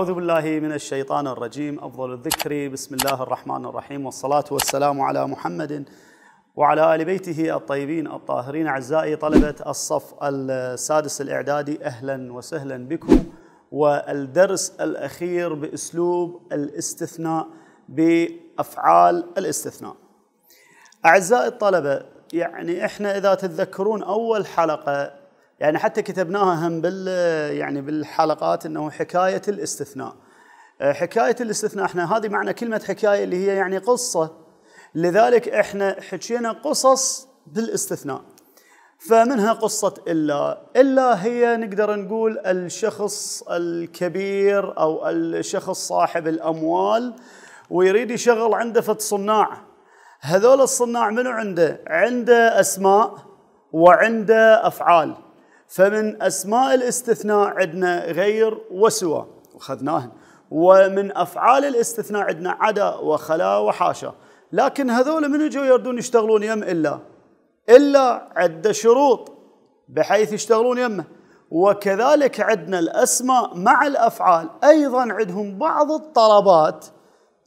أعوذ بالله من الشيطان الرجيم أفضل الذكر بسم الله الرحمن الرحيم والصلاة والسلام على محمد وعلى آل بيته الطيبين الطاهرين أعزائي طلبة الصف السادس الإعدادي أهلا وسهلا بكم والدرس الأخير بأسلوب الاستثناء بأفعال الاستثناء أعزائي الطلبة يعني إحنا إذا تتذكرون أول حلقة يعني حتى كتبناها هم بال يعني بالحلقات انه حكايه الاستثناء. آه، حكايه الاستثناء احنا هذه معنى كلمه حكايه اللي هي يعني قصه لذلك احنا حكينا قصص بالاستثناء. فمنها قصة إلا إلا هي نقدر نقول الشخص الكبير أو الشخص صاحب الأموال ويريد يشغل عنده فت صناع هذول الصناع منو عنده؟ عنده أسماء وعنده أفعال فمن اسماء الاستثناء عندنا غير وسوى وخذناه ومن افعال الاستثناء عندنا عدا وخلا وحاشا لكن هذول من يجوا يردون يشتغلون يم الا الا عده شروط بحيث يشتغلون يمه وكذلك عندنا الاسماء مع الافعال ايضا عندهم بعض الطلبات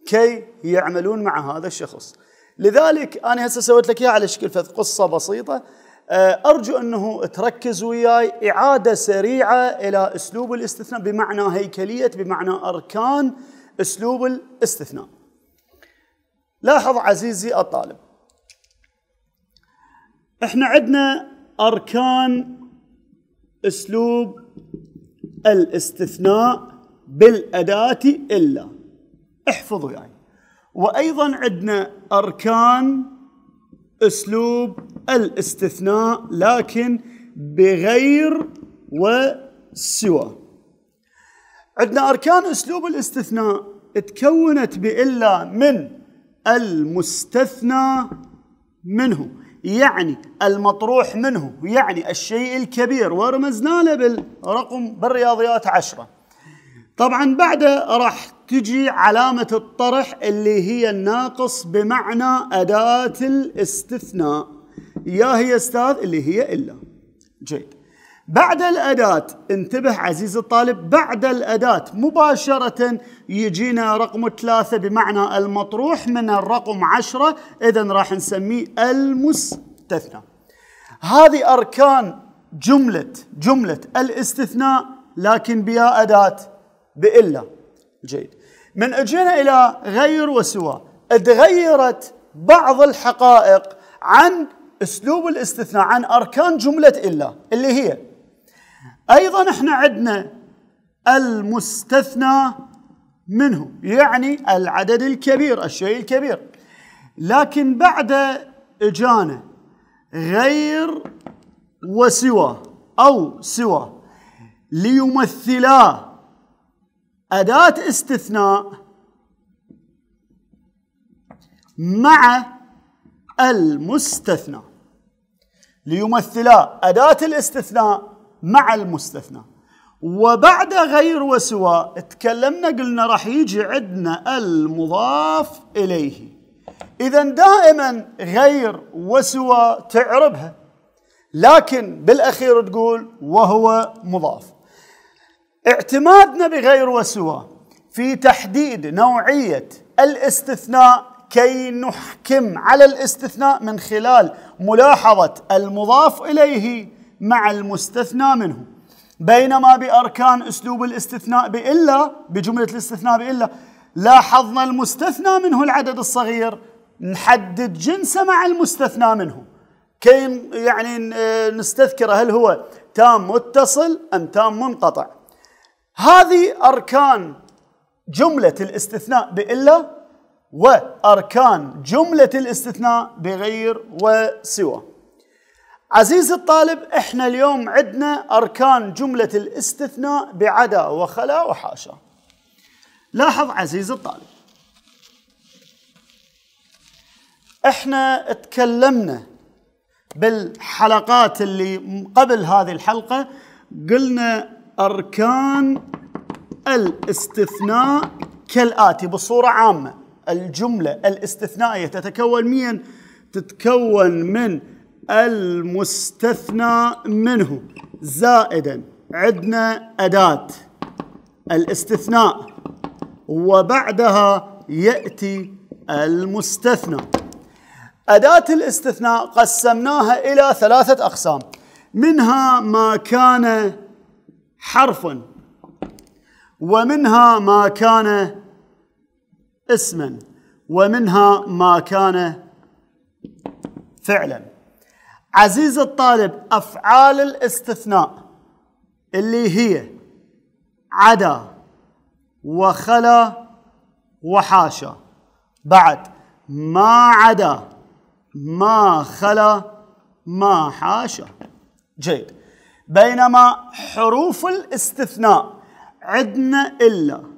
كي يعملون مع هذا الشخص لذلك انا هسه سويت لك اياها على شكل قصه بسيطه آه، أرجو أنه تركز وياي إعادة سريعة إلى أسلوب الاستثناء بمعنى هيكلية بمعنى أركان أسلوب الاستثناء لاحظ عزيزي الطالب احنا عندنا أركان أسلوب الاستثناء بالأداة إلا احفظوا يعني وأيضا عندنا أركان أسلوب الاستثناء لكن بغير وسوى عندنا أركان أسلوب الاستثناء تكونت بإلا من المستثنى منه يعني المطروح منه يعني الشيء الكبير ورمزنا له بالرقم بالرياضيات عشرة طبعا بعده راح تجي علامة الطرح اللي هي الناقص بمعنى أداة الاستثناء يا هي استاذ اللي هي إلا جيد بعد الأداة انتبه عزيزي الطالب بعد الأداة مباشرة يجينا رقم ثلاثة بمعنى المطروح من الرقم عشرة إذا راح نسميه المستثنى هذه أركان جملة جملة الاستثناء لكن بيا أداة بإلا جيد من أجينا إلى غير وسوى تغيرت بعض الحقائق عن اسلوب الاستثناء عن اركان جمله الا اللي هي ايضا احنا عندنا المستثنى منه يعني العدد الكبير الشيء الكبير لكن بعد اجانا غير وسوى او سوى ليمثلا اداه استثناء مع المستثنى ليمثلا أداة الاستثناء مع المستثنى وبعد غير وسوى تكلمنا قلنا راح يجي عندنا المضاف إليه إذا دائما غير وسوى تعربها لكن بالأخير تقول وهو مضاف اعتمادنا بغير وسوى في تحديد نوعية الاستثناء كي نحكم على الاستثناء من خلال ملاحظة المضاف إليه مع المستثنى منه بينما بأركان أسلوب الاستثناء بإلا بجملة الاستثناء بإلا لاحظنا المستثنى منه العدد الصغير نحدد جنسه مع المستثنى منه كي يعني نستذكره هل هو تام متصل أم تام منقطع هذه أركان جملة الاستثناء بإلا وأركان جملة الاستثناء بغير وسوى عزيزي الطالب احنا اليوم عندنا أركان جملة الاستثناء بعدا وخلا وحاشا لاحظ عزيزي الطالب احنا تكلمنا بالحلقات اللي قبل هذه الحلقة قلنا أركان الاستثناء كالآتي بصورة عامة الجملة الاستثنائية تتكون من تتكون من المستثنى منه زائدا عندنا أداة الاستثناء وبعدها يأتي المستثنى أداة الاستثناء قسمناها إلى ثلاثة أقسام منها ما كان حرفا ومنها ما كان اسما ومنها ما كان فعلا عزيز الطالب أفعال الاستثناء اللي هي عدا وخلا وحاشا بعد ما عدا ما خلا ما حاشا جيد بينما حروف الاستثناء عدنا إلا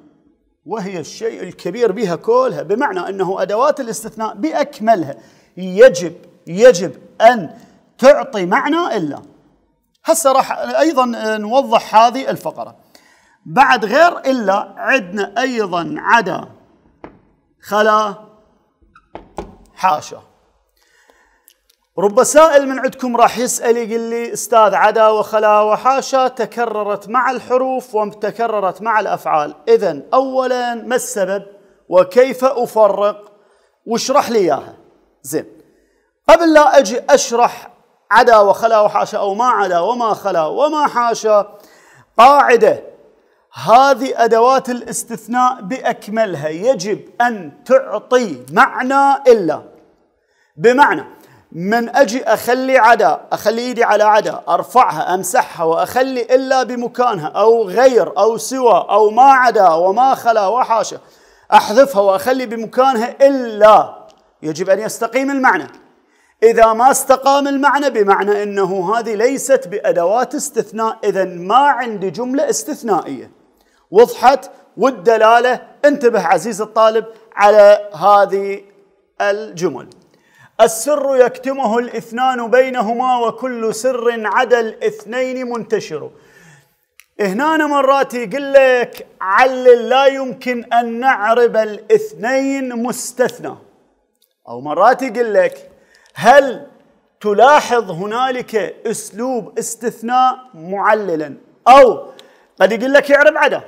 وهي الشيء الكبير بها كلها بمعنى أنه أدوات الاستثناء بأكملها يجب يجب أن تعطي معنى إلا هسه راح أيضا نوضح هذه الفقرة بعد غير إلا عندنا أيضا عدا خلا حاشا رب سائل من عندكم راح يسأل يقول لي استاذ عدا وخلا وحاشا تكررت مع الحروف وتكررت مع الافعال، اذا اولا ما السبب؟ وكيف افرق؟ واشرح لي اياها. زين. قبل لا اجي اشرح عدا وخلا وحاشا او ما عدا وما خلا وما حاشا قاعده هذه ادوات الاستثناء باكملها يجب ان تعطي معنى الا بمعنى من أجي أخلي عدا أخلي إيدي على عدا أرفعها أمسحها وأخلي إلا بمكانها أو غير أو سوى أو ما عدا وما خلا وحاشا أحذفها وأخلي بمكانها إلا يجب أن يستقيم المعنى إذا ما استقام المعنى بمعنى أنه هذه ليست بأدوات استثناء إذا ما عندي جملة استثنائية وضحت والدلالة انتبه عزيز الطالب على هذه الجمل السر يكتمه الاثنان بينهما وكل سر عدا الاثنين منتشر هنا مرات يقول لك علل لا يمكن ان نعرب الاثنين مستثنى او مرات يقول لك هل تلاحظ هنالك اسلوب استثناء معللا او قد يقول لك يعرب عدا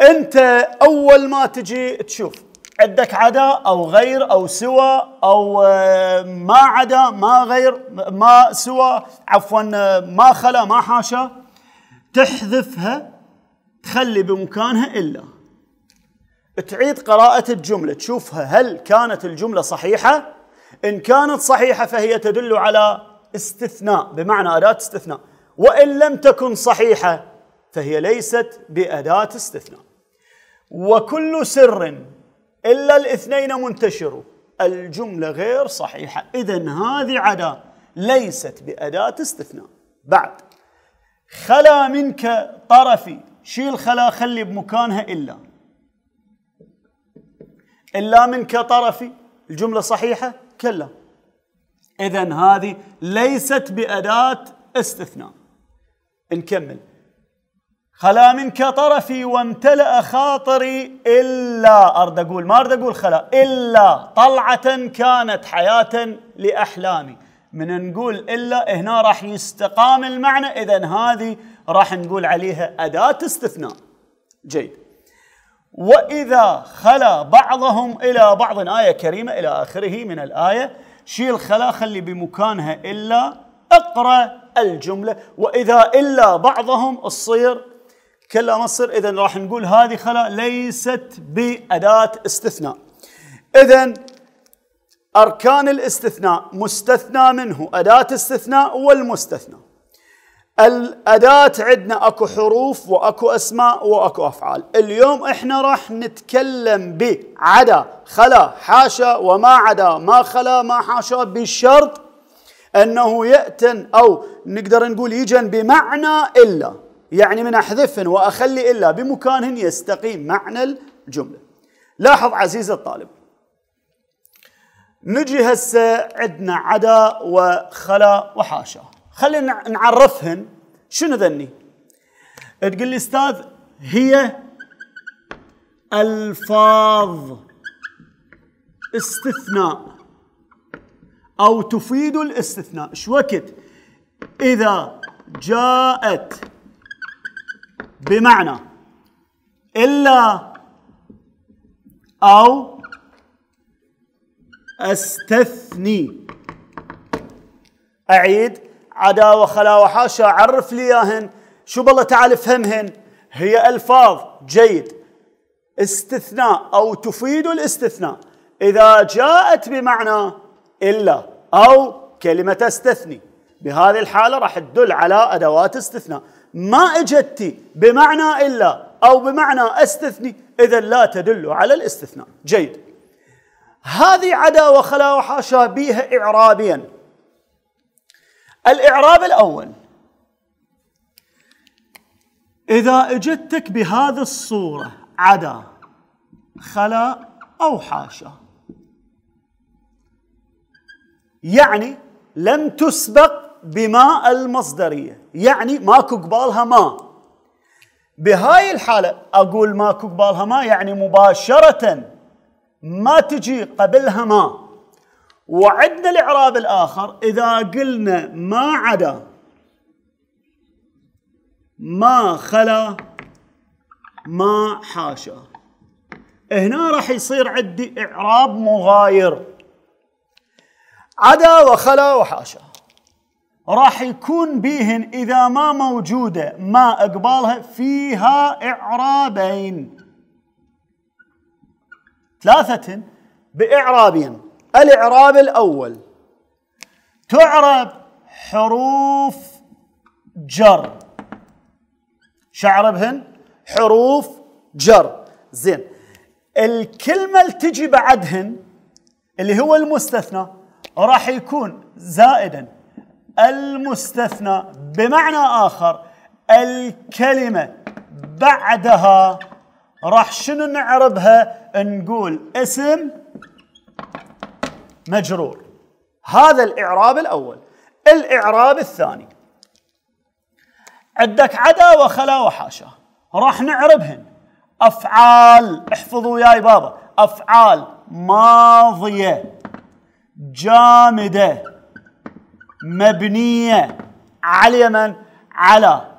انت اول ما تجي تشوف عندك عدا او غير او سوى او آه، ما عدا ما غير ما سوى عفوا آه، ما خلا ما حاشا تحذفها تخلي بمكانها الا تعيد قراءة الجملة تشوفها هل كانت الجملة صحيحة إن كانت صحيحة فهي تدل على استثناء بمعنى أداة استثناء وإن لم تكن صحيحة فهي ليست بأداة استثناء وكل سر إلا الاثنين منتشر الجملة غير صحيحة إذا هذه عدا ليست بأداة استثناء بعد خلا منك طرفي شيل خلا خلي بمكانها إلا إلا منك طرفي الجملة صحيحة كلا إذا هذه ليست بأداة استثناء نكمل خلا منك طرفي وامتلأ خاطري إلا أرد أقول ما أرد أقول خلا إلا طلعة كانت حياة لأحلامي من نقول إلا هنا راح يستقام المعنى إذا هذه راح نقول عليها أداة استثناء جيد وإذا خلا بعضهم إلى بعض آية كريمة إلى آخره من الآية شيل خلا خلي بمكانها إلا اقرأ الجملة وإذا إلا بعضهم تصير كلا مصر اذا راح نقول هذه خلا ليست باداه استثناء اذا اركان الاستثناء مستثنى منه اداه استثناء والمستثنى الاداه عندنا اكو حروف واكو اسماء واكو افعال اليوم احنا راح نتكلم بعدا خلا حاشا وما عدا ما خلا ما حاشا بشرط انه ياتن او نقدر نقول يجن بمعنى الا يعني من أحذفهن وأخلي إلا بمكانهن يستقيم معنى الجملة لاحظ عزيز الطالب نجي هسه عندنا عدا وخلا وحاشا خلينا نعرفهن شنو ذني تقول لي استاذ هي الفاظ استثناء او تفيد الاستثناء شو وقت اذا جاءت بمعنى إلا أو استثني أعيد عداوة وخلا وحاشا عرف لي إياهن شو بالله تعال افهمهن هي ألفاظ جيد استثناء أو تفيد الاستثناء إذا جاءت بمعنى إلا أو كلمة استثني بهذه الحالة راح تدل على أدوات استثناء ما أجدتي بمعنى إلا أو بمعنى أستثني إذا لا تدل على الاستثناء جيد هذه عدا وخلا وحاشا بيها إعرابيا الإعراب الأول إذا أجدتك بهذه الصورة عدا خلا أو حاشا يعني لم تسبق بما المصدريه يعني ماكو قبالها ما بهاي الحاله اقول ماكو قبالها ما يعني مباشره ما تجي قبلها ما وعدنا الاعراب الاخر اذا قلنا ما عدا ما خلا ما حاشا هنا راح يصير عندي اعراب مغاير عدا وخلا وحاشا راح يكون بيهن إذا ما موجودة ما أقبالها فيها إعرابين ثلاثة بإعرابين الإعراب الأول تعرب حروف جر شعربهن حروف جر زين الكلمة اللي تجي بعدهن اللي هو المستثنى راح يكون زائدا المستثنى بمعنى آخر الكلمة بعدها راح شنو نعربها نقول اسم مجرور هذا الإعراب الأول الإعراب الثاني عندك عدا وخلا وحاشا راح نعربهن أفعال احفظوا وياي بابا أفعال ماضية جامدة مبنية على من؟ على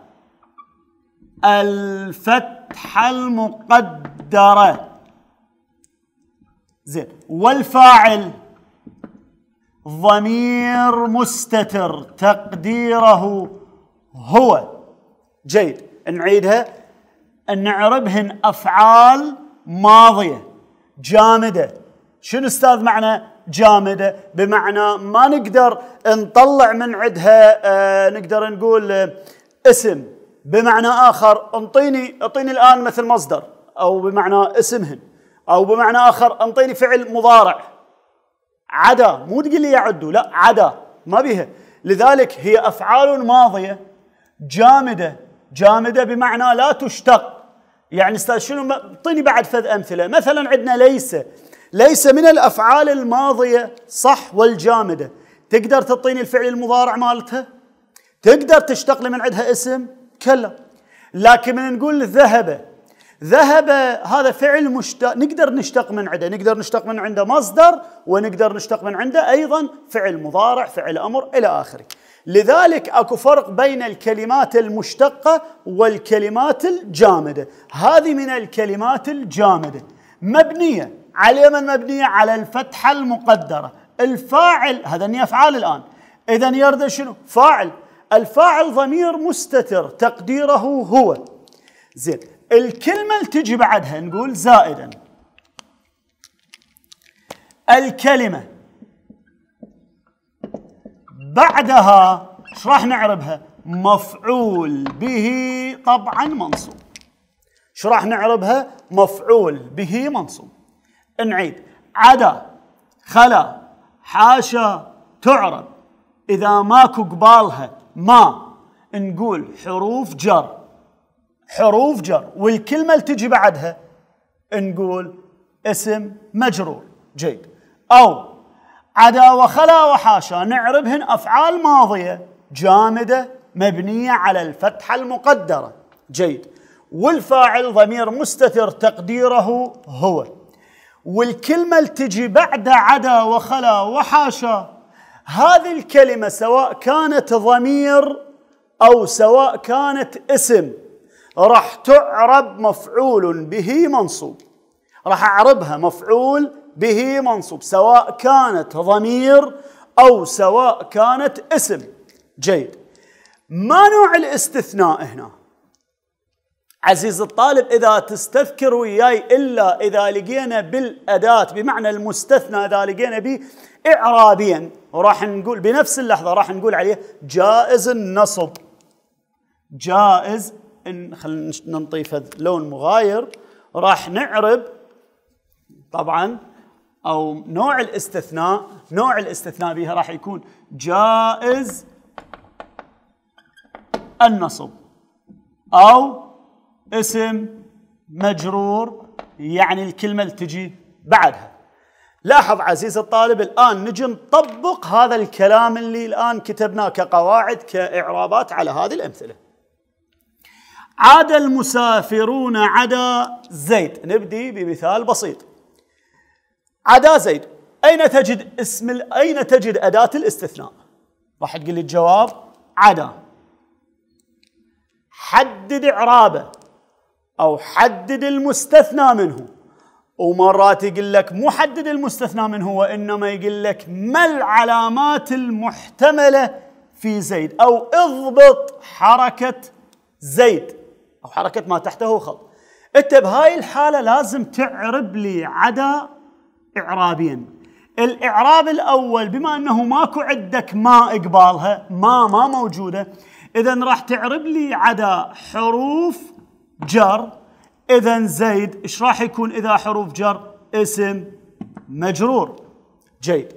الفتحة المقدرة زين والفاعل ضمير مستتر تقديره هو جيد نعيدها نعربهن أفعال ماضية جامدة شنو استاذ معنى جامده بمعنى ما نقدر نطلع من عندها آه، نقدر نقول آه، اسم بمعنى اخر انطيني اعطيني الان مثل مصدر او بمعنى اسمهن او بمعنى اخر انطيني فعل مضارع عدا مو تقول لي يعدوا لا عدا ما بيها لذلك هي افعال ماضيه جامده جامده بمعنى لا تشتق يعني استاذ شنو اعطيني بعد فد امثله مثلا عندنا ليس ليس من الافعال الماضيه صح والجامده تقدر تعطيني الفعل المضارع مالتها تقدر تشتق لي من عندها اسم كلا لكن من نقول ذهب ذهب هذا فعل مشتق نقدر نشتق من عنده نقدر نشتق من عنده مصدر ونقدر نشتق من عنده ايضا فعل مضارع فعل امر الى اخره لذلك اكو فرق بين الكلمات المشتقه والكلمات الجامده هذه من الكلمات الجامده مبنيه عليما مبنية على الفتحة المقدرة الفاعل هذا أفعال الآن إذا يرد شنو فاعل الفاعل ضمير مستتر تقديره هو زين الكلمة اللي تجي بعدها نقول زائدا الكلمة بعدها ايش راح نعربها؟ مفعول به طبعا منصوب. ايش راح نعربها؟ مفعول به منصوب. نعيد عدا خلا حاشا تعرب إذا ماكو قبالها ما نقول حروف جر حروف جر والكلمة اللي تجي بعدها نقول اسم مجرور جيد أو عدا وخلا وحاشا نعربهن أفعال ماضية جامدة مبنية على الفتحة المقدرة جيد والفاعل ضمير مستتر تقديره هو والكلمة اللي تجي بعد عدا وخلا وحاشا هذه الكلمة سواء كانت ضمير أو سواء كانت اسم راح تعرب مفعول به منصوب راح أعربها مفعول به منصوب سواء كانت ضمير أو سواء كانت اسم جيد ما نوع الاستثناء هنا عزيز الطالب إذا تستذكر وياي إلا إذا لقينا بالأداة بمعنى المستثنى إذا لقينا به إعرابيا وراح نقول بنفس اللحظة راح نقول عليه جائز النصب جائز إن خلينا ننطيه لون مغاير راح نعرب طبعا أو نوع الاستثناء نوع الاستثناء بها راح يكون جائز النصب أو اسم مجرور يعني الكلمة اللي تجي بعدها لاحظ عزيز الطالب الآن نجي نطبق هذا الكلام اللي الآن كتبناه كقواعد كإعرابات على هذه الأمثلة عاد المسافرون عدا زيد نبدي بمثال بسيط عدا زيد أين تجد اسم ال... أين تجد أداة الاستثناء راح تقول لي الجواب عدا حدد إعرابه او حدد المستثنى منه ومرات يقول لك مو حدد المستثنى منه وانما يقول لك ما العلامات المحتمله في زيد او اضبط حركه زيد او حركه ما تحته خط انت بهاي الحاله لازم تعرب لي عدا اعرابين الاعراب الاول بما انه ماكو عندك ما اقبالها ما ما موجوده اذا راح تعرب لي عدا حروف جر اذا زيد ايش راح يكون اذا حروف جر اسم مجرور جيد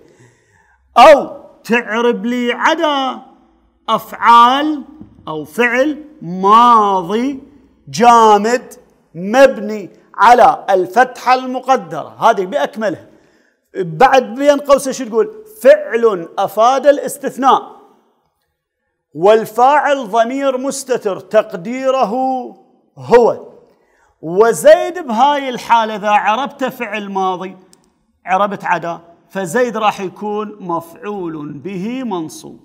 او تعرب لي عدا افعال او فعل ماضي جامد مبني على الفتحه المقدره هذه باكملها بعد بين قوسين شو تقول فعل افاد الاستثناء والفاعل ضمير مستتر تقديره هو وزيد بهاي الحالة إذا عربت فعل ماضي عربت عدا فزيد راح يكون مفعول به منصوب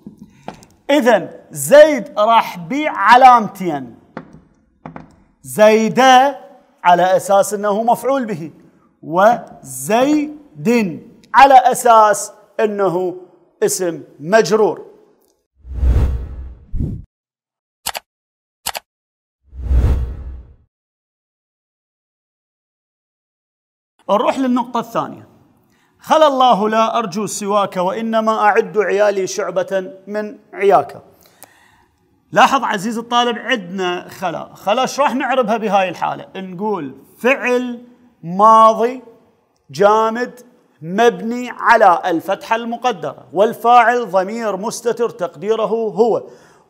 إذا زيد راح بيع علامتين زيدا على أساس أنه مفعول به وزيد على أساس أنه اسم مجرور نروح للنقطة الثانية خلا الله لا أرجو سواك وإنما أعد عيالي شعبة من عياك لاحظ عزيز الطالب عندنا خلا خلا راح نعربها بهاي الحالة نقول فعل ماضي جامد مبني على الفتحة المقدرة والفاعل ضمير مستتر تقديره هو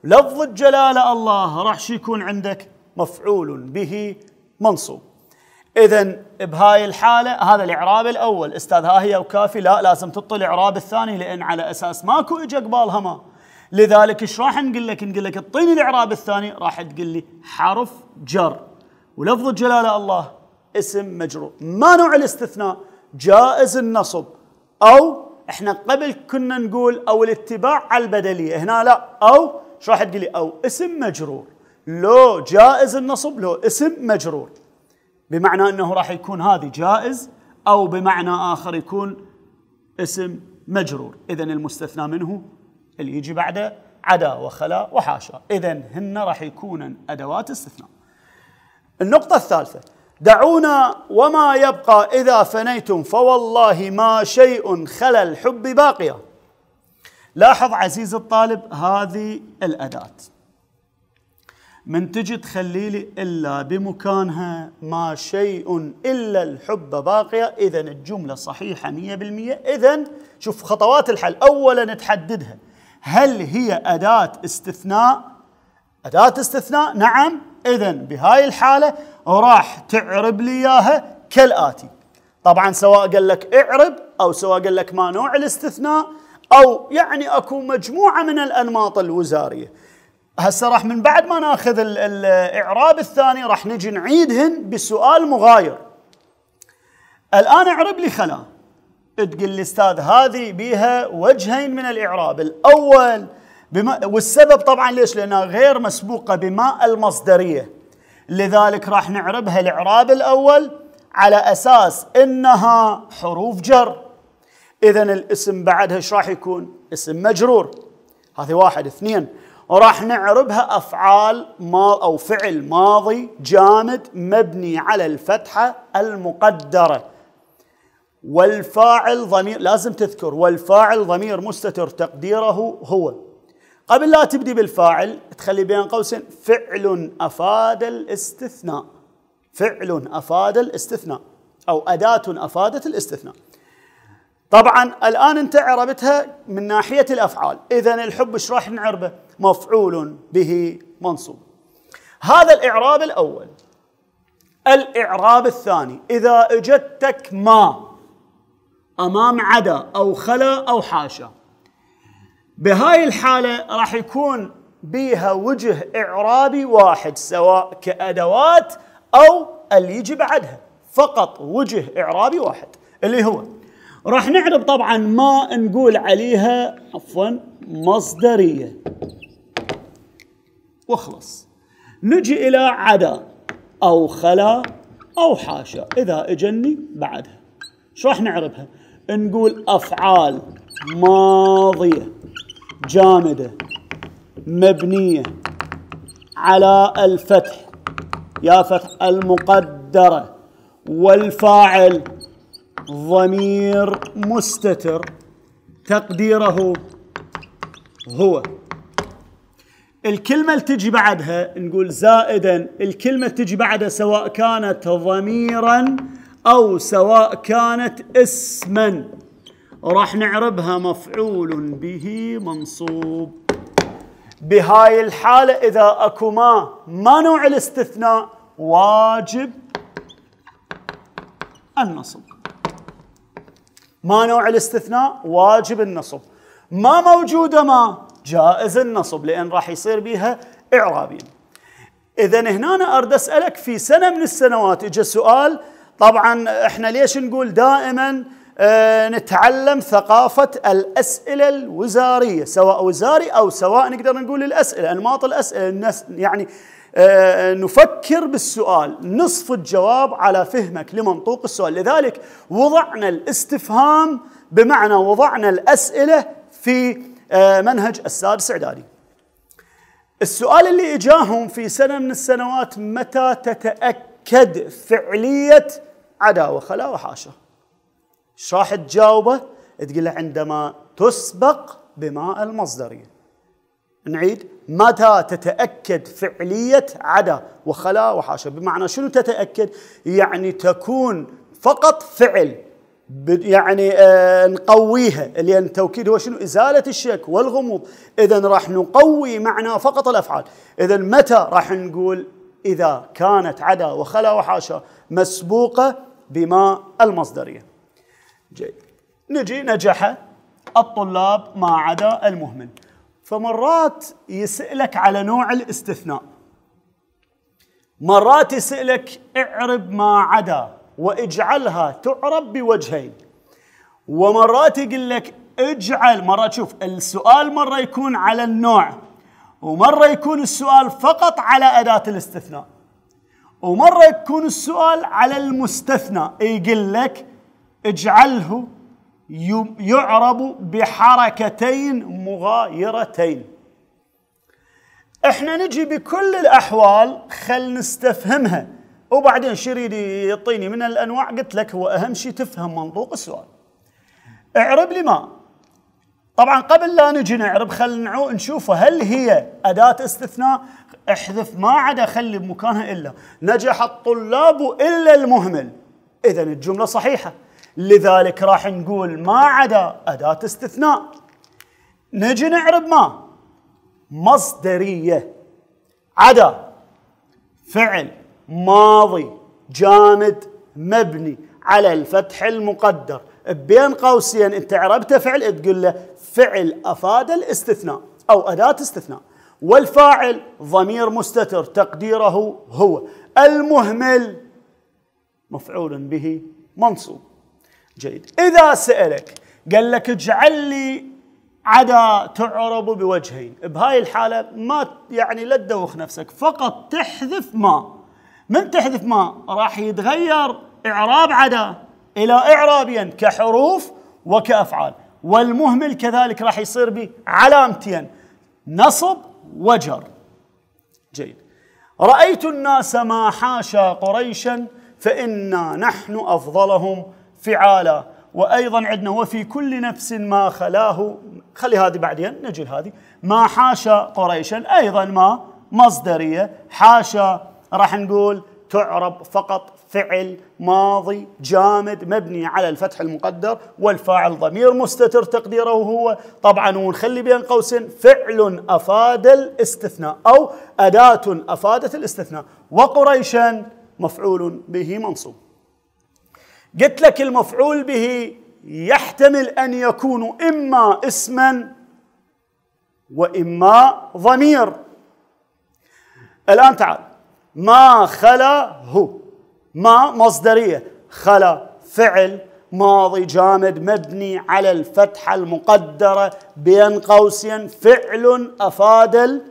لفظ الجلالة الله راح شو يكون عندك مفعول به منصوب اذا بهاي الحاله هذا الاعراب الاول استاذ ها هي وكافي لا لازم تطل الاعراب الثاني لان على اساس ماكو إجا قبالها ما لذلك ايش راح نقول لك؟ نقول لك اعطيني الاعراب الثاني راح تقول لي حرف جر ولفظ جلاله الله اسم مجرور ما نوع الاستثناء؟ جائز النصب او احنا قبل كنا نقول او الاتباع على البدليه هنا لا او ايش راح تقول لي؟ او اسم مجرور لو جائز النصب لو اسم مجرور بمعنى انه راح يكون هذه جائز او بمعنى اخر يكون اسم مجرور اذا المستثنى منه اللي يجي بعده عدا وخلا وحاشا اذا هن راح يكونن ادوات استثناء النقطه الثالثه دعونا وما يبقى اذا فنيتم فوالله ما شيء خلا الحب باقيه لاحظ عزيز الطالب هذه الاداه من تجي تخلي لي إلا بمكانها ما شيء إلا الحب باقية إذا الجملة صحيحة 100% إذا شوف خطوات الحل أولا تحددها هل هي أداة استثناء أداة استثناء نعم إذا بهاي الحالة راح تعرب لي إياها كالآتي طبعا سواء قال لك اعرب أو سواء قال لك ما نوع الاستثناء أو يعني أكو مجموعة من الأنماط الوزارية هسه راح من بعد ما ناخذ الاعراب الثاني راح نجي نعيدهن بسؤال مغاير الان اعرب لي خلا تقول لي استاذ هذه بها وجهين من الاعراب الاول بما والسبب طبعا ليش لانها غير مسبوقه بما المصدريه لذلك راح نعربها الاعراب الاول على اساس انها حروف جر اذا الاسم بعدها ايش راح يكون اسم مجرور هذه واحد اثنين راح نعربها أفعال ما أو فعل ماضي جامد مبني على الفتحة المقدرة والفاعل ضمير لازم تذكر والفاعل ضمير مستتر تقديره هو قبل لا تبدي بالفاعل تخلي بين قوسين فعل أفاد الاستثناء فعل أفاد الاستثناء أو أداة أفادت الاستثناء طبعا الآن أنت عربتها من ناحية الأفعال إذا الحب ايش راح نعربه مفعول به منصوب هذا الإعراب الأول الإعراب الثاني إذا أجدتك ما أمام عدا أو خلا أو حاشا بهاي الحالة راح يكون بها وجه إعرابي واحد سواء كأدوات أو اللي يجي بعدها فقط وجه إعرابي واحد اللي هو راح نعرب طبعا ما نقول عليها عفوا مصدرية واخلص نجي إلى عدا أو خلا أو حاشا إذا إجني بعدها شو راح نعربها نقول أفعال ماضية جامدة مبنية على الفتح يا فتح المقدرة والفاعل ضمير مستتر تقديره هو الكلمة اللي تجي بعدها نقول زائدا الكلمة اللي تجي بعدها سواء كانت ضميرا أو سواء كانت اسما راح نعربها مفعول به منصوب بهاي الحالة إذا أكو ما ما نوع الاستثناء واجب النصب ما نوع الاستثناء واجب النصب ما موجودة ما جائز النصب لأن راح يصير بها اعرابي إذا هنا أنا أرد أسألك في سنة من السنوات اجى سؤال طبعا إحنا ليش نقول دائما أه نتعلم ثقافة الأسئلة الوزارية سواء وزاري أو سواء نقدر نقول الأسئلة أنماط الأسئلة الناس يعني أه نفكر بالسؤال نصف الجواب على فهمك لمنطوق السؤال لذلك وضعنا الاستفهام بمعنى وضعنا الأسئلة في آه، منهج السادس إعدادي السؤال اللي إجاهم في سنة من السنوات متى تتأكد فعلية عداوة خلا وحاشا ايش راح تجاوبه تقول له عندما تسبق بماء المصدرية نعيد متى تتأكد فعلية عدا وخلا وحاشا بمعنى شنو تتأكد يعني تكون فقط فعل يعني آه، نقويها لان التوكيد هو شنو؟ ازاله الشك والغموض، اذا راح نقوي معنى فقط الافعال، اذا متى راح نقول اذا كانت عدا وخلا وحاشا مسبوقه بما المصدريه. جيد. نجي نجح الطلاب ما عدا المهمل. فمرات يسالك على نوع الاستثناء. مرات يسالك اعرب ما عدا واجعلها تعرب بوجهين ومرات يقول لك اجعل مرة شوف السؤال مرة يكون على النوع ومرة يكون السؤال فقط على أداة الاستثناء ومرة يكون السؤال على المستثنى يقول لك اجعله يعرب بحركتين مغايرتين احنا نجي بكل الأحوال خل نستفهمها وبعدين شريد يعطيني من الانواع قلت لك هو اهم شيء تفهم منطوق السؤال اعرب لي ما طبعا قبل لا نجي نعرب خلينا نشوف هل هي اداه استثناء احذف ما عدا خلي بمكانها الا نجح الطلاب الا المهمل اذا الجمله صحيحه لذلك راح نقول ما عدا اداه استثناء نجي نعرب ما مصدريه عدا فعل ماضي جامد مبني على الفتح المقدر بين قوسين انت عربته فعل تقول له فعل افاد الاستثناء او اداه استثناء والفاعل ضمير مستتر تقديره هو المهمل مفعول به منصوب جيد اذا سالك قال لك اجعل لي عدا تعرب بوجهين بهاي الحاله ما يعني لا تدوخ نفسك فقط تحذف ما من تحذف ما راح يتغير إعراب عدا إلى إعرابيا كحروف وكأفعال والمهمل كذلك راح يصير بعلامتين نصب وجر جيد رأيت الناس ما حاشا قريشا فإنا نحن أفضلهم فعالا وأيضا عندنا وفي كل نفس ما خلاه خلي هذه بعدين نجي لهذه ما حاشا قريشا أيضا ما مصدرية حاشا راح نقول تعرب فقط فعل ماضي جامد مبني على الفتح المقدر والفاعل ضمير مستتر تقديره هو طبعا ونخلي بين قوسين فعل أفاد الاستثناء أو أداة أفادت الاستثناء وقريشا مفعول به منصوب قلت لك المفعول به يحتمل أن يكون إما اسما وإما ضمير الآن تعال ما خلا هو ما مصدرية خلا فعل ماضي جامد مبني على الفتحة المقدرة بين قوسين فعل أفاد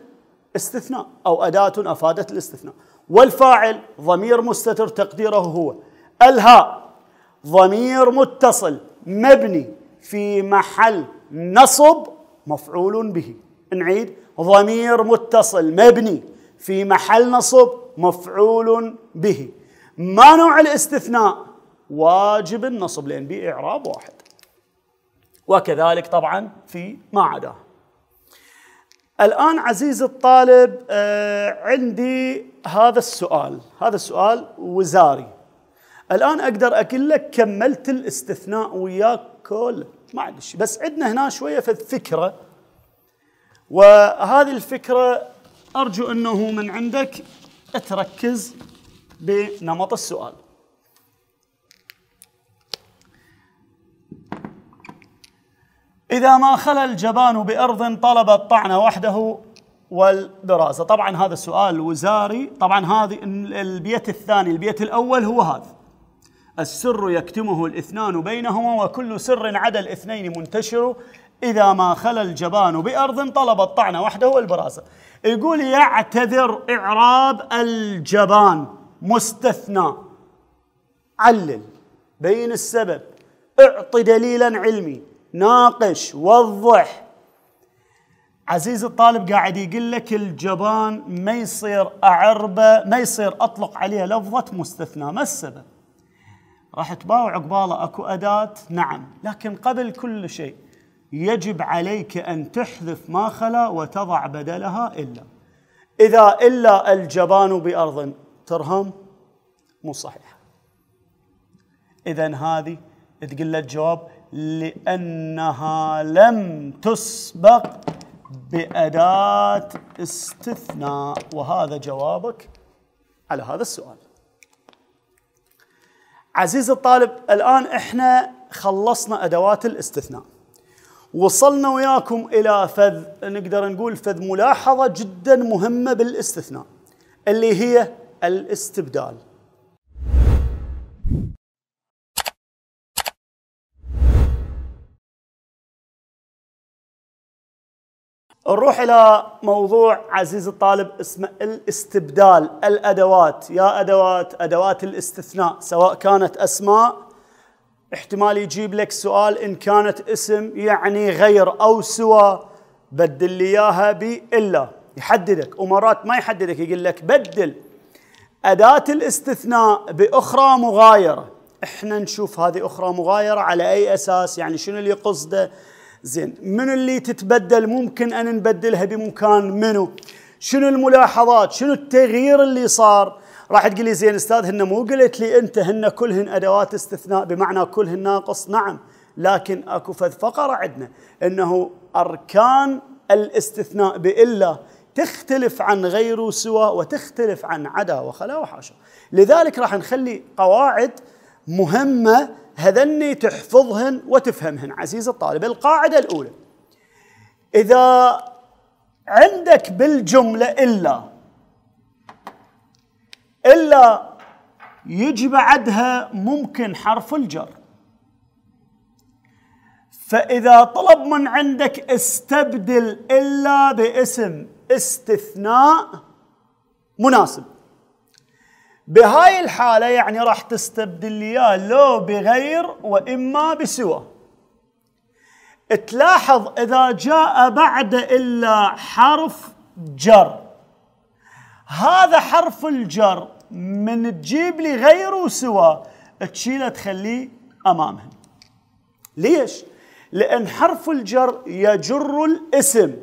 الاستثناء أو أداة أفادت الاستثناء والفاعل ضمير مستتر تقديره هو الهاء ضمير متصل مبني في محل نصب مفعول به نعيد ضمير متصل مبني في محل نصب مفعول به ما نوع الاستثناء واجب النصب لان به اعراب واحد وكذلك طبعا في ما عداه الان عزيزي الطالب آه، عندي هذا السؤال هذا السؤال وزاري الان اقدر اقول لك كملت الاستثناء وياك كل ما عندي شيء بس عندنا هنا شويه فكره وهذه الفكره ارجو انه من عندك تركز بنمط السؤال إذا ما خلى الجبان بأرض طلب الطعن وحده والدراسة طبعا هذا السؤال وزاري طبعا هذه البيت الثاني البيت الأول هو هذا السر يكتمه الاثنان بينهما وكل سر عدا الاثنين منتشر إذا ما خلى الجبان بأرض طلب الطعن وحده والبراسة يقول يعتذر إعراب الجبان مستثنى علل بين السبب اعط دليلا علمي ناقش وضح عزيز الطالب قاعد يقول لك الجبان ما يصير أعربة ما يصير أطلق عليها لفظة مستثنى ما السبب راح تباوع قباله أكو أداة نعم لكن قبل كل شيء يجب عليك أن تحذف ما خلا وتضع بدلها إلا إذا إلا الجبان بأرض ترهم مو صحيح إذا هذه تقول له الجواب لأنها لم تسبق بأداة استثناء وهذا جوابك على هذا السؤال عزيزي الطالب الآن إحنا خلصنا أدوات الاستثناء وصلنا وياكم الى فذ نقدر نقول فذ ملاحظه جدا مهمه بالاستثناء اللي هي الاستبدال. نروح الى موضوع عزيز الطالب اسمه الاستبدال الادوات يا ادوات ادوات الاستثناء سواء كانت اسماء احتمال يجيب لك سؤال إن كانت اسم يعني غير أو سوى بدل لي إياها بإلا يحددك ومرات ما يحددك يقول لك بدل أداة الاستثناء بأخرى مغايرة احنا نشوف هذه أخرى مغايرة على أي أساس يعني شنو اللي قصده زين من اللي تتبدل ممكن أن نبدلها بمكان منه شنو الملاحظات شنو التغيير اللي صار راح تقول لي زين استاذ هن مو قلت لي انت هن كلهن ادوات استثناء بمعنى كلهن ناقص نعم لكن اكو فقره عندنا انه اركان الاستثناء بإلا تختلف عن غير سوى وتختلف عن عدا وخلا وحاشا لذلك راح نخلي قواعد مهمة هذني تحفظهن وتفهمهن عزيز الطالب القاعدة الأولى إذا عندك بالجملة إلا إلا يجي بعدها ممكن حرف الجر فإذا طلب من عندك استبدل إلا باسم استثناء مناسب بهاي الحالة يعني راح تستبدل لي لو بغير وإما بسوى تلاحظ إذا جاء بعد إلا حرف جر هذا حرف الجر من تجيب لي غيره سوى تشيله تخليه امامهم ليش لان حرف الجر يجر الاسم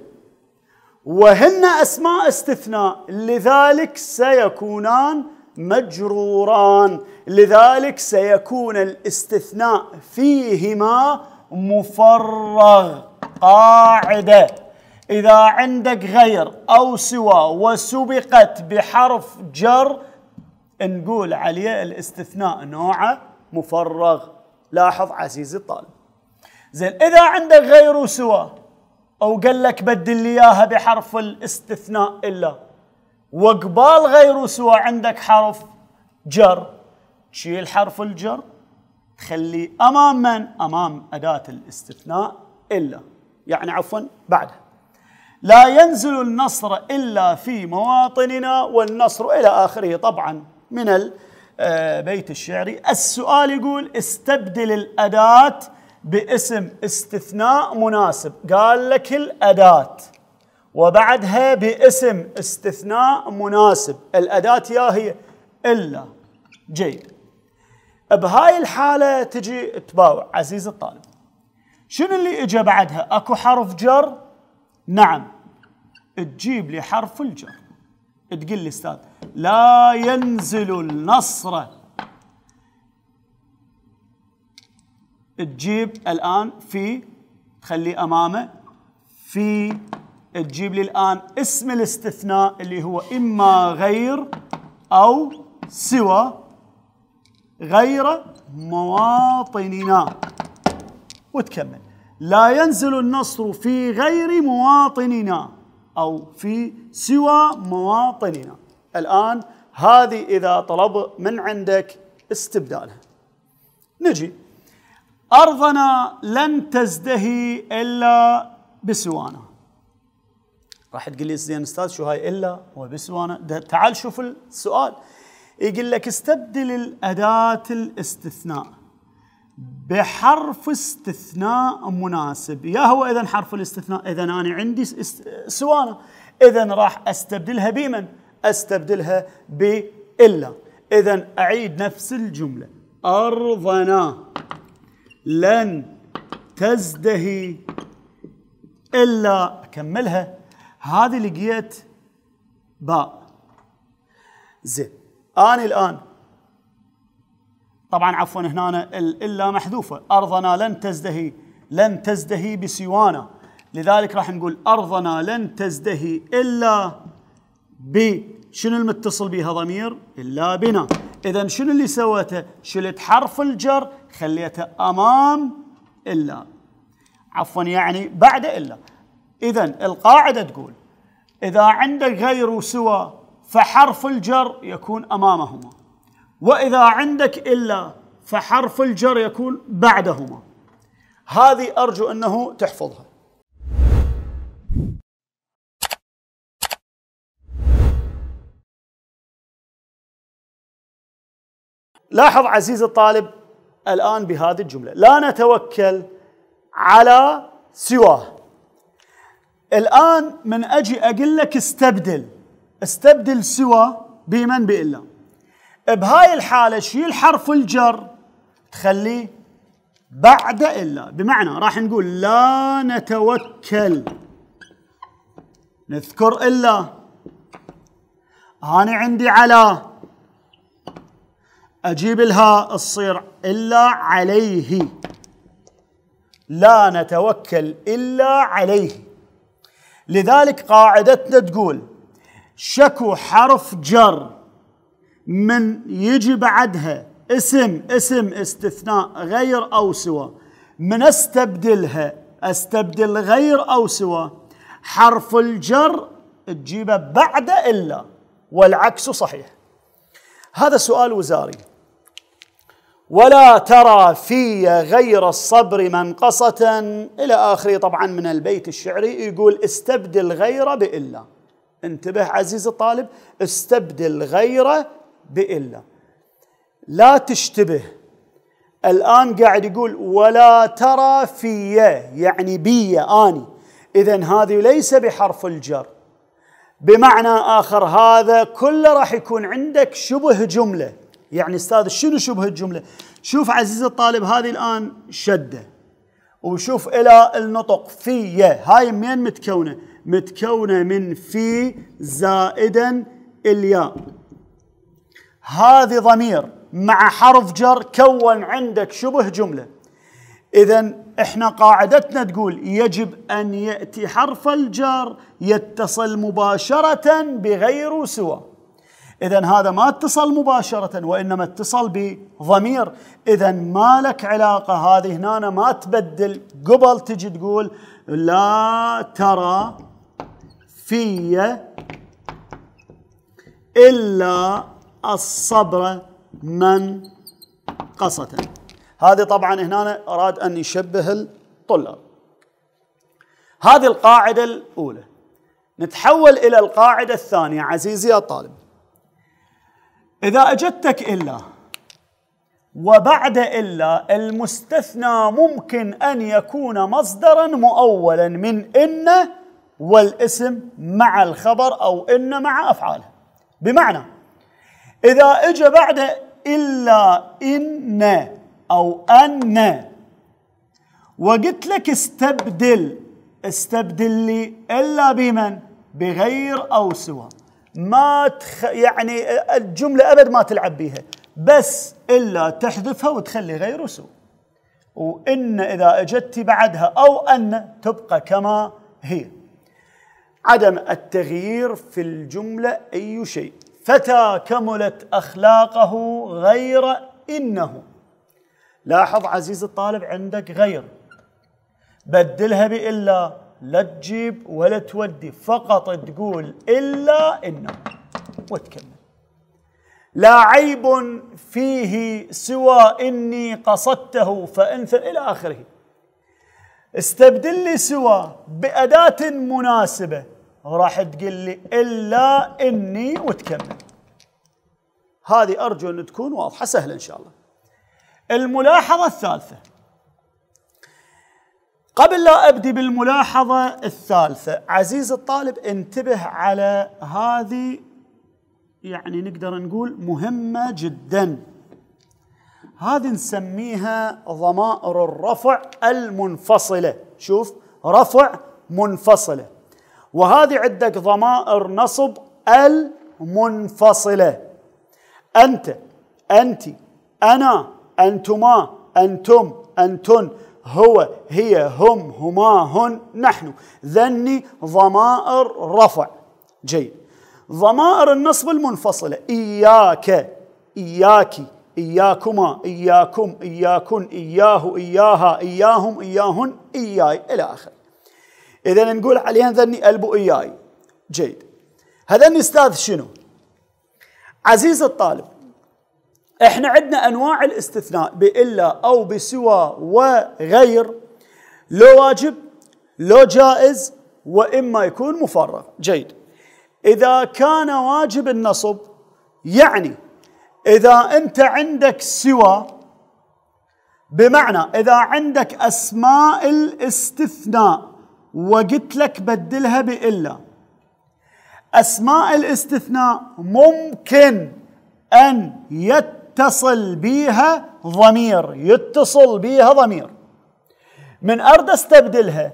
وهن اسماء استثناء لذلك سيكونان مجروران لذلك سيكون الاستثناء فيهما مفرغ قاعده اذا عندك غير او سوى وسبقت بحرف جر نقول عليه الاستثناء نوعه مفرغ لاحظ عزيزي الطالب زين اذا عندك غير سوى او قال لك بدل لي اياها بحرف الاستثناء الا وقبال غير سوى عندك حرف جر تشيل حرف الجر تخليه امام من؟ امام اداه الاستثناء الا يعني عفوا بعدها لا ينزل النصر الا في مواطننا والنصر الى اخره طبعا من البيت آه، الشعري السؤال يقول استبدل الأداة باسم استثناء مناسب قال لك الأداة وبعدها باسم استثناء مناسب الأداة يا هي إلا جيد بهاي الحالة تجي تباوع عزيز الطالب شنو اللي اجى بعدها اكو حرف جر نعم تجيب لي حرف الجر تقول لي استاذ لا ينزل النصر تجيب الآن في تخلي أمامه في تجيب لي الآن اسم الاستثناء اللي هو إما غير أو سوى غير مواطننا وتكمل لا ينزل النصر في غير مواطننا أو في سوى مواطننا الآن هذه إذا طلب من عندك استبدالها نجي أرضنا لن تزدهي إلا بسوانا راح تقول لي زين استاذ شو هاي الا وبسوانا تعال شوف السؤال يقول لك استبدل الاداه الاستثناء بحرف استثناء مناسب يا هو اذا حرف الاستثناء اذا انا عندي است... سوانا اذا راح استبدلها بمن أستبدلها الا إذا أعيد نفس الجملة أرضنا لن تزدهي إلا أكملها هذه لقيت باء زين أنا الآن طبعا عفوا هنا إلا محذوفة أرضنا لن تزدهي لن تزدهي بسوانا لذلك راح نقول أرضنا لن تزدهي إلا ب شنو المتصل بها ضمير الا بنا اذا شنو اللي سويته شلت حرف الجر خليته امام الا عفوا يعني بعد الا اذا القاعده تقول اذا عندك غير وسوى فحرف الجر يكون امامهما واذا عندك الا فحرف الجر يكون بعدهما هذه ارجو انه تحفظها لاحظ عزيز الطالب الآن بهذه الجملة لا نتوكل على سواه الآن من أجي أقول لك استبدل استبدل سوى بمن بإلا بهاي الحالة شيل حرف الجر تخليه بعد إلا بمعنى راح نقول لا نتوكل نذكر إلا أنا عندي على أجيب الهاء تصير إلا عليه لا نتوكل إلا عليه لذلك قاعدتنا تقول شكو حرف جر من يجي بعدها اسم اسم استثناء غير أو سوى من استبدلها استبدل غير أو سوى حرف الجر تجيبه بعد إلا والعكس صحيح هذا سؤال وزاري ولا ترى في غير الصبر منقصة إلى آخره طبعا من البيت الشعري يقول استبدل غير بإلا انتبه عزيزي الطالب استبدل غير بإلا لا تشتبه الآن قاعد يقول ولا ترى في يعني بي آني إذا هذه ليس بحرف الجر بمعنى آخر هذا كله راح يكون عندك شبه جملة يعني استاذ شنو شبه الجمله شوف عزيزي الطالب هذه الان شده وشوف الى النطق في هاي منين متكونه متكونه من في زائدا الياء هذه ضمير مع حرف جر كون عندك شبه جمله اذا احنا قاعدتنا تقول يجب ان ياتي حرف الجر يتصل مباشره بغير سوى إذا هذا ما اتصل مباشرة وإنما اتصل بضمير إذا ما لك علاقة هذه هنا ما تبدل قبل تجي تقول لا ترى في إلا الصبر من قصة هذه طبعا هنا أراد أن يشبه الطلاب هذه القاعدة الأولى نتحول إلى القاعدة الثانية عزيزي الطالب إذا أجدتك إلا وبعد إلا المستثنى ممكن أن يكون مصدرا مؤولا من إن والاسم مع الخبر أو إن مع أفعاله بمعنى إذا إجا بعد إلا إن أو أن وقلت لك استبدل استبدل لي إلا بمن بغير أو سوى ما تخ... يعني الجملة أبد ما تلعب بيها بس إلا تحذفها وتخلي غير سوء وإن إذا أجدت بعدها أو أن تبقى كما هي عدم التغيير في الجملة أي شيء فتى كملت أخلاقه غير إنه لاحظ عزيز الطالب عندك غير بدلها بإلا لا تجيب ولا تودي فقط تقول إلا إنه وتكمل لا عيب فيه سوى إني قصدته فأنثى إلى آخره استبدل لي سوى بأداة مناسبة راح تقول لي إلا إني وتكمل هذه أرجو أن تكون واضحة سهلة إن شاء الله الملاحظة الثالثة قبل لا ابدي بالملاحظه الثالثه عزيز الطالب انتبه على هذه يعني نقدر نقول مهمه جدا هذه نسميها ضمائر الرفع المنفصله شوف رفع منفصله وهذه عندك ضمائر نصب المنفصله انت انت انا انتما انتم انتن هو هي هم هما هن نحن ذني ضمائر رفع جيد ضمائر النصب المنفصلة إياك إياك إياكما إياكم إياكن إياه إياها إياهم إياهن إياي إلى آخره إذا نقول عليهم ذني ألبو إياي جيد هذا أستاذ شنو عزيز الطالب احنا عندنا انواع الاستثناء بالا او بسوى وغير لو واجب لو جائز واما يكون مفرغ جيد اذا كان واجب النصب يعني اذا انت عندك سوى بمعنى اذا عندك اسماء الاستثناء وقلت لك بدلها بالا اسماء الاستثناء ممكن ان يتبع يتصل بها ضمير يتصل بها ضمير من أرد أستبدلها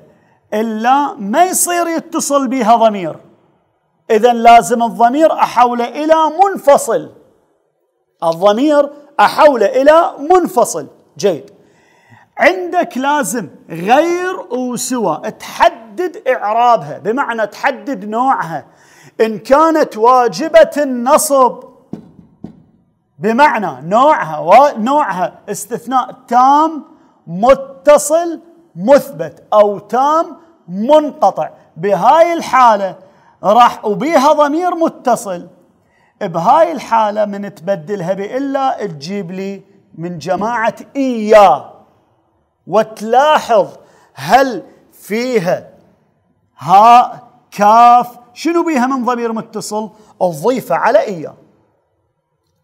إلا ما يصير يتصل بها ضمير إذا لازم الضمير أحوله إلى منفصل الضمير أحوله إلى منفصل جيد عندك لازم غير وسوى تحدد إعرابها بمعنى تحدد نوعها إن كانت واجبة النصب بمعنى نوعها ونوعها استثناء تام متصل مثبت او تام منقطع بهاي الحاله راح وبيها ضمير متصل بهاي الحاله من تبدلها بالا تجيب لي من جماعه اياه وتلاحظ هل فيها هاء كاف شنو بيها من ضمير متصل الضيفه على اياه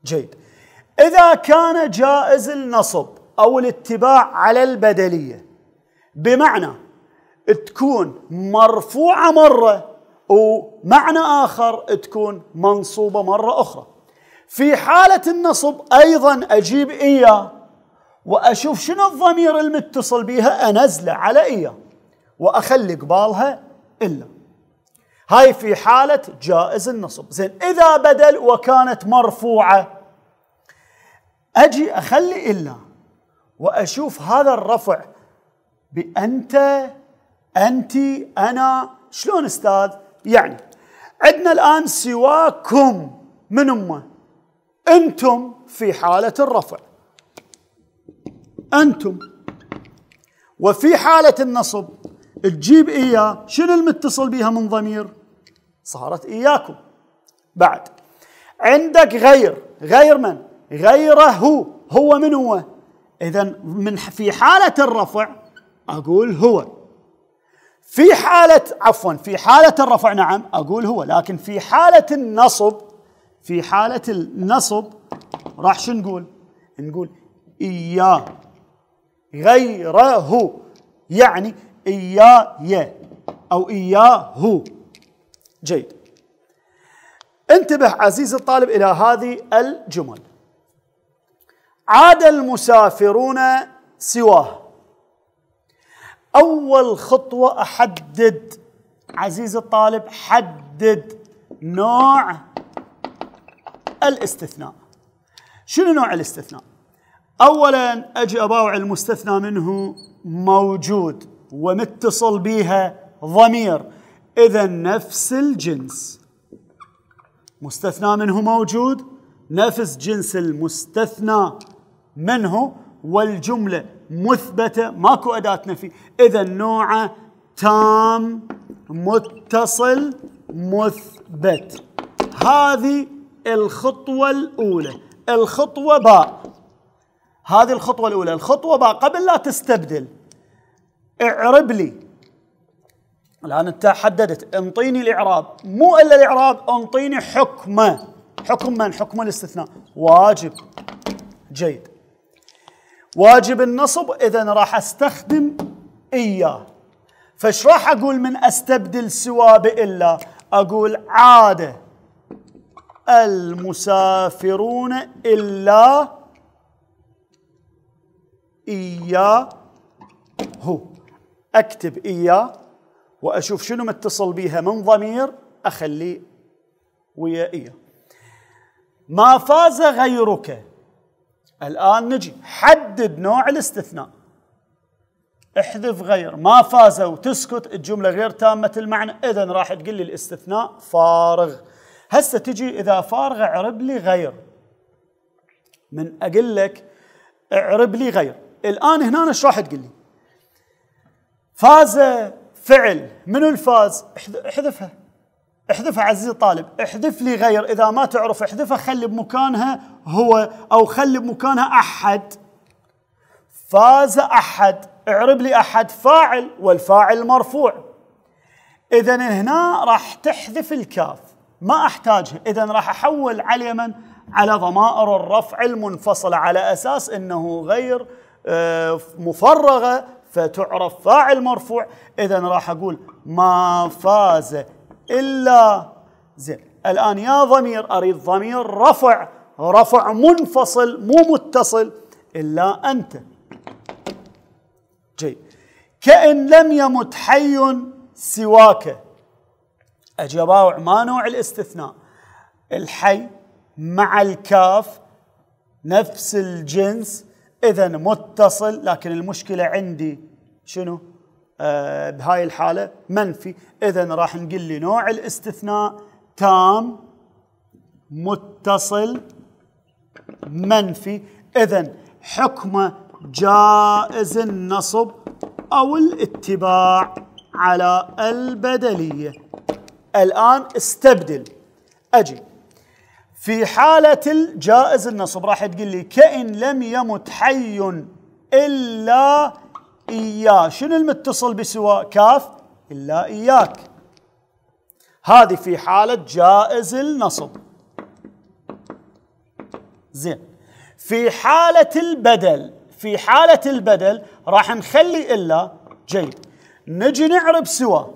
جيد إذا كان جائز النصب أو الاتباع على البدلية بمعنى تكون مرفوعة مرة ومعنى آخر تكون منصوبة مرة أخرى في حالة النصب أيضا أجيب إياه وأشوف شنو الضمير المتصل بها أنزله على إياه وأخلي قبالها إلا هاي في حالة جائز النصب زين إذا بدل وكانت مرفوعة اجي اخلي الا واشوف هذا الرفع بانت انت انا شلون استاذ يعني عندنا الان سواكم من امه انتم في حاله الرفع انتم وفي حاله النصب تجيب اياه شنو المتصل بها من ضمير صارت اياكم بعد عندك غير غير من غيره هو من هو إذا من في حالة الرفع أقول هو في حالة عفوا في حالة الرفع نعم أقول هو لكن في حالة النصب في حالة النصب راح شو نقول؟ نقول إياه غيره يعني إياي أو إياه جيد انتبه عزيزي الطالب إلى هذه الجمل عاد المسافرون سواه اول خطوه احدد عزيزي الطالب حدد نوع الاستثناء شنو نوع الاستثناء اولا اجي اباوع المستثنى منه موجود ومتصل بها ضمير اذا نفس الجنس مستثنى منه موجود نفس جنس المستثنى من هو والجملة مثبتة ماكو أداة نفي إذا نوعه تام متصل مثبت هذه الخطوة الأولى الخطوة باء هذه الخطوة الأولى الخطوة باء قبل لا تستبدل اعرب لي الآن أنت حددت انطيني الإعراب مو إلا الإعراب انطيني حكمه حكم من حكم الاستثناء واجب جيد واجب النصب اذا راح استخدم اياه فايش راح اقول من استبدل سوى بالا اقول عاده المسافرون الا اياه هو اكتب اياه واشوف شنو متصل بيها من ضمير اخليه ويا اياه ما فاز غيرك الآن نجي حدد نوع الاستثناء احذف غير ما فاز وتسكت الجملة غير تامة المعنى إذا راح تقول لي الاستثناء فارغ هسه تجي إذا فارغ اعرب لي غير من أقول لك اعرب لي غير الآن هنا ايش راح تقول لي فاز فعل منو الفاز احذفها احذفها عزيزي الطالب احذف لي غير اذا ما تعرف احذفها خلي بمكانها هو او خلي بمكانها احد فاز احد اعرب لي احد فاعل والفاعل مرفوع اذا هنا راح تحذف الكاف ما احتاجها اذا راح احول على من على ضمائر الرفع المنفصله على اساس انه غير آه، مفرغه فتعرف فاعل مرفوع اذا راح اقول ما فاز إلا زين الآن يا ضمير أريد ضمير رفع رفع منفصل مو متصل إلا أنت جيد كأن لم يمت حي سواك أجابوا ما نوع الاستثناء الحي مع الكاف نفس الجنس إذا متصل لكن المشكلة عندي شنو؟ آه، بهاي الحاله منفي اذا راح نقول لي نوع الاستثناء تام متصل منفي اذا حكمه جائز النصب او الاتباع على البدليه الان استبدل اجي في حالة الجائز النصب راح تقول لي كإن لم يمت حي إلا إياه شنو المتصل بسواء كاف إلا إياك هذه في حالة جائز النصب زين في حالة البدل في حالة البدل راح نخلي إلا جيد نجي نعرب سوى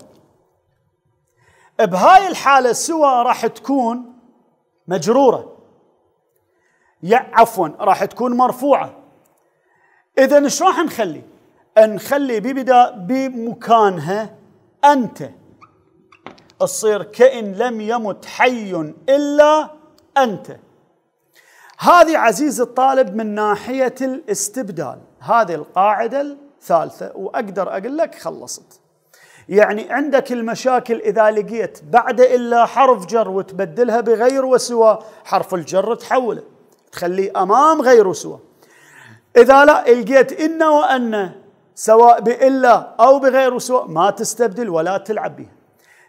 بهاي الحالة سوى راح تكون مجرورة يعفون عفوا راح تكون مرفوعة إذا ايش راح نخلي؟ نخلي ببدا بمكانها أنت تصير كإن لم يمت حي إلا أنت هذه عزيز الطالب من ناحية الاستبدال هذه القاعدة الثالثة وأقدر أقول لك خلصت يعني عندك المشاكل إذا لقيت بعد إلا حرف جر وتبدلها بغير وسوى حرف الجر تحوله تخليه أمام غير وسوى إذا لا لقيت إن وأن سواء بإلا أو بغير سواء ما تستبدل ولا تلعب بها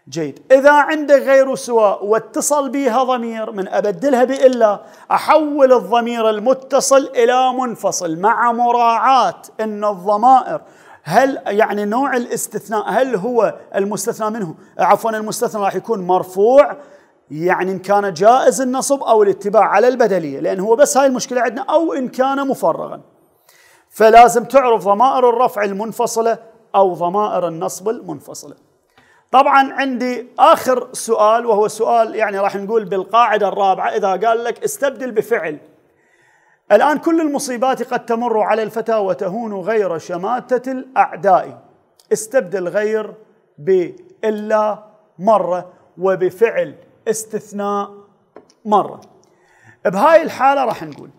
جيد إذا عندك غير سواء واتصل بها ضمير من أبدلها بإلا أحول الضمير المتصل إلى منفصل مع مراعاة أن الضمائر هل يعني نوع الاستثناء هل هو المستثنى منه عفوا المستثنى راح يكون مرفوع يعني إن كان جائز النصب أو الاتباع على البدلية لأن هو بس هاي المشكلة عندنا أو إن كان مفرغا فلازم تعرف ضمائر الرفع المنفصلة أو ضمائر النصب المنفصلة طبعا عندي آخر سؤال وهو سؤال يعني راح نقول بالقاعدة الرابعة إذا قال لك استبدل بفعل الآن كل المصيبات قد تمر على الفتى وتهون غير شماتة الأعداء استبدل غير بإلا مرة وبفعل استثناء مرة بهاي الحالة راح نقول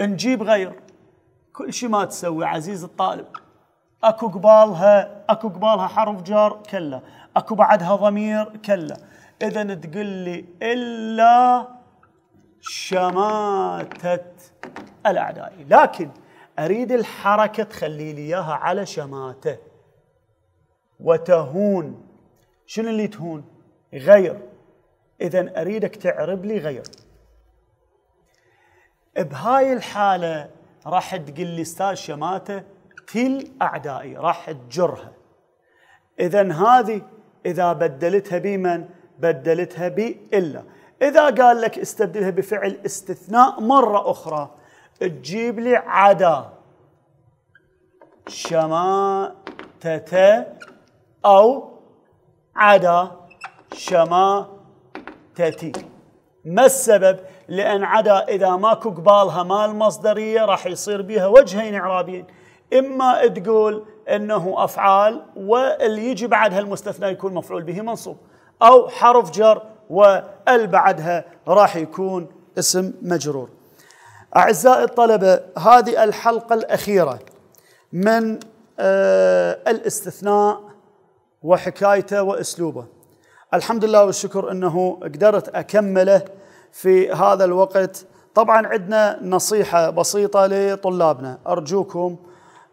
نجيب غير كل شيء ما تسوي عزيز الطالب اكو قبالها اكو قبالها حرف جر كلا اكو بعدها ضمير كلا اذا تقول لي الا شماتة الاعداء لكن اريد الحركه تخلي لي اياها على شماته وتهون شنو اللي تهون غير اذا اريدك تعرب لي غير بهاي الحاله راح تقول لي استاذ شماته قل اعدائي راح تجرها اذا هذه اذا بدلتها بمن بدلتها بإلا إذا قال لك استبدلها بفعل استثناء مرة أخرى تجيب لي عدا شماتة أو عدا شماتتي ما السبب؟ لأن عدا إذا ماكو قبالها مال مصدرية راح يصير بها وجهين إعرابيين إما تقول أنه أفعال واللي يجي بعدها المستثنى يكون مفعول به منصوب أو حرف جر وال بعدها راح يكون اسم مجرور أعزائي الطلبة هذه الحلقة الأخيرة من آه الاستثناء وحكايته وأسلوبه الحمد لله والشكر أنه قدرت أكمله في هذا الوقت طبعا عندنا نصيحة بسيطة لطلابنا أرجوكم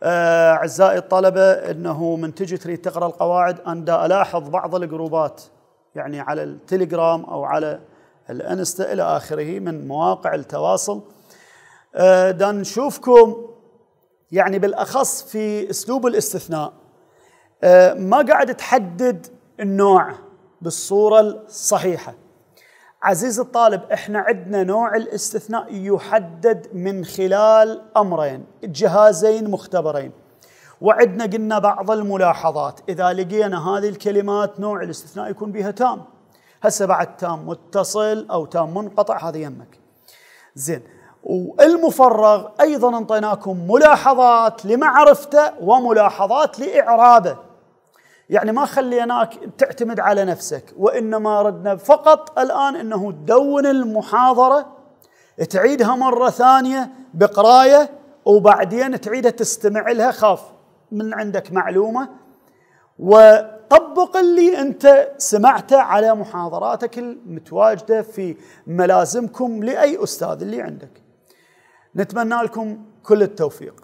آه، أعزائي الطلبة أنه من تجي تريد تقرأ القواعد أنا ألاحظ بعض الجروبات يعني على التليجرام أو على الانستا إلى آخره من مواقع التواصل آه، دا نشوفكم يعني بالأخص في أسلوب الاستثناء آه، ما قاعد تحدد النوع بالصورة الصحيحة عزيز الطالب احنا عندنا نوع الاستثناء يحدد من خلال امرين جهازين مختبرين وعندنا قلنا بعض الملاحظات اذا لقينا هذه الكلمات نوع الاستثناء يكون بها تام هسه بعد تام متصل او تام منقطع هذا يمك زين والمفرغ ايضا انطيناكم ملاحظات لمعرفته وملاحظات لاعرابه يعني ما خليناك تعتمد على نفسك وإنما ردنا فقط الآن أنه تدون المحاضرة تعيدها مرة ثانية بقراية وبعدين تعيدها تستمع لها خاف من عندك معلومة وطبق اللي أنت سمعته على محاضراتك المتواجدة في ملازمكم لأي أستاذ اللي عندك نتمنى لكم كل التوفيق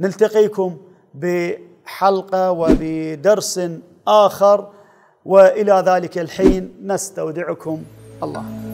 نلتقيكم ب حلقه وبدرس اخر والى ذلك الحين نستودعكم الله